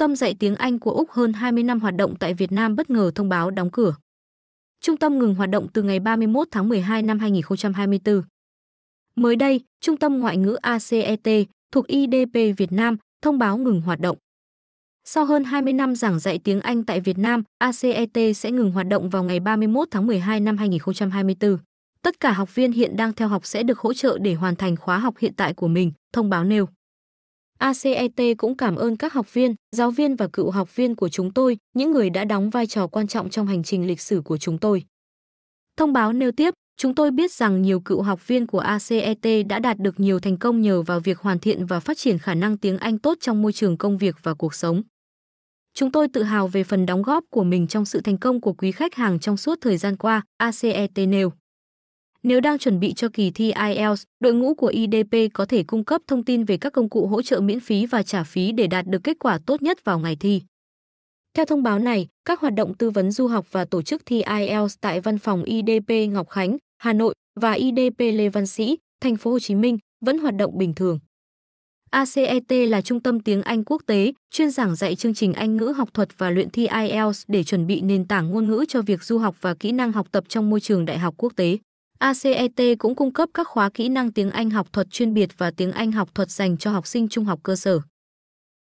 tâm dạy tiếng Anh của Úc hơn 20 năm hoạt động tại Việt Nam bất ngờ thông báo đóng cửa. Trung tâm ngừng hoạt động từ ngày 31 tháng 12 năm 2024. Mới đây, Trung tâm Ngoại ngữ ACET thuộc IDP Việt Nam thông báo ngừng hoạt động. Sau hơn 20 năm giảng dạy tiếng Anh tại Việt Nam, ACET sẽ ngừng hoạt động vào ngày 31 tháng 12 năm 2024. Tất cả học viên hiện đang theo học sẽ được hỗ trợ để hoàn thành khóa học hiện tại của mình, thông báo nêu. ACET cũng cảm ơn các học viên, giáo viên và cựu học viên của chúng tôi, những người đã đóng vai trò quan trọng trong hành trình lịch sử của chúng tôi. Thông báo nêu tiếp, chúng tôi biết rằng nhiều cựu học viên của ACET đã đạt được nhiều thành công nhờ vào việc hoàn thiện và phát triển khả năng tiếng Anh tốt trong môi trường công việc và cuộc sống. Chúng tôi tự hào về phần đóng góp của mình trong sự thành công của quý khách hàng trong suốt thời gian qua, ACET nêu. Nếu đang chuẩn bị cho kỳ thi IELTS, đội ngũ của IDP có thể cung cấp thông tin về các công cụ hỗ trợ miễn phí và trả phí để đạt được kết quả tốt nhất vào ngày thi. Theo thông báo này, các hoạt động tư vấn du học và tổ chức thi IELTS tại văn phòng IDP Ngọc Khánh, Hà Nội và IDP Lê Văn Sĩ, thành phố Hồ Chí Minh vẫn hoạt động bình thường. ACET là trung tâm tiếng Anh quốc tế, chuyên giảng dạy chương trình Anh ngữ học thuật và luyện thi IELTS để chuẩn bị nền tảng ngôn ngữ cho việc du học và kỹ năng học tập trong môi trường đại học quốc tế. ACET cũng cung cấp các khóa kỹ năng tiếng Anh học thuật chuyên biệt và tiếng Anh học thuật dành cho học sinh trung học cơ sở.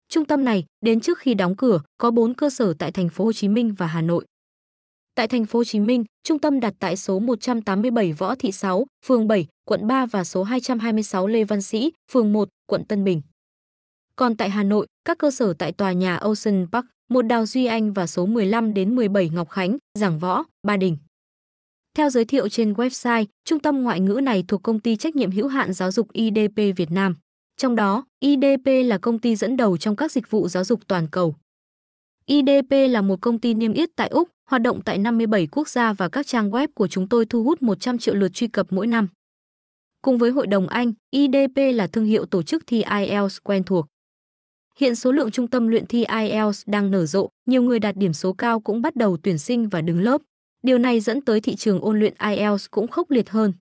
Trung tâm này, đến trước khi đóng cửa, có 4 cơ sở tại thành phố Hồ Chí Minh và Hà Nội. Tại thành phố Hồ Chí Minh, trung tâm đặt tại số 187 Võ Thị sáu, phường 7, quận 3 và số 226 Lê Văn Sĩ, phường 1, quận Tân Bình. Còn tại Hà Nội, các cơ sở tại tòa nhà Ocean Park, một Đào Duy Anh và số 15 đến 17 Ngọc Khánh, Giảng Võ, Ba Đình. Theo giới thiệu trên website, trung tâm ngoại ngữ này thuộc công ty trách nhiệm hữu hạn giáo dục IDP Việt Nam. Trong đó, IDP là công ty dẫn đầu trong các dịch vụ giáo dục toàn cầu. IDP là một công ty niêm yết tại Úc, hoạt động tại 57 quốc gia và các trang web của chúng tôi thu hút 100 triệu lượt truy cập mỗi năm. Cùng với Hội đồng Anh, IDP là thương hiệu tổ chức thi IELTS quen thuộc. Hiện số lượng trung tâm luyện thi IELTS đang nở rộ, nhiều người đạt điểm số cao cũng bắt đầu tuyển sinh và đứng lớp. Điều này dẫn tới thị trường ôn luyện IELTS cũng khốc liệt hơn.